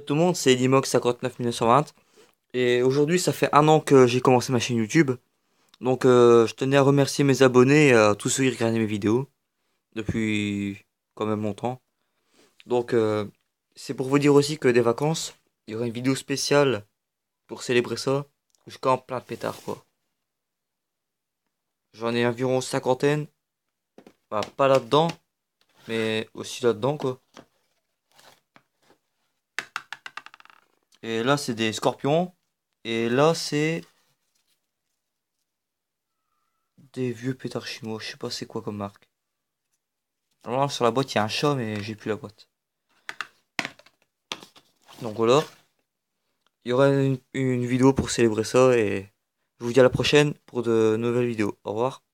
tout le monde, c'est 59 59920 et aujourd'hui ça fait un an que j'ai commencé ma chaîne YouTube. Donc euh, je tenais à remercier mes abonnés et tous ceux qui regardaient mes vidéos depuis quand même longtemps. Donc euh, c'est pour vous dire aussi que des vacances, il y aura une vidéo spéciale pour célébrer ça. Je campe plein de pétards quoi. J'en ai environ cinquantaine. Bah, pas là-dedans, mais aussi là-dedans quoi. Et là, c'est des scorpions. Et là, c'est. Des vieux pétards Je sais pas c'est quoi comme marque. Alors là, sur la boîte, il y a un chat, mais j'ai plus la boîte. Donc voilà. Il y aura une vidéo pour célébrer ça. Et je vous dis à la prochaine pour de nouvelles vidéos. Au revoir.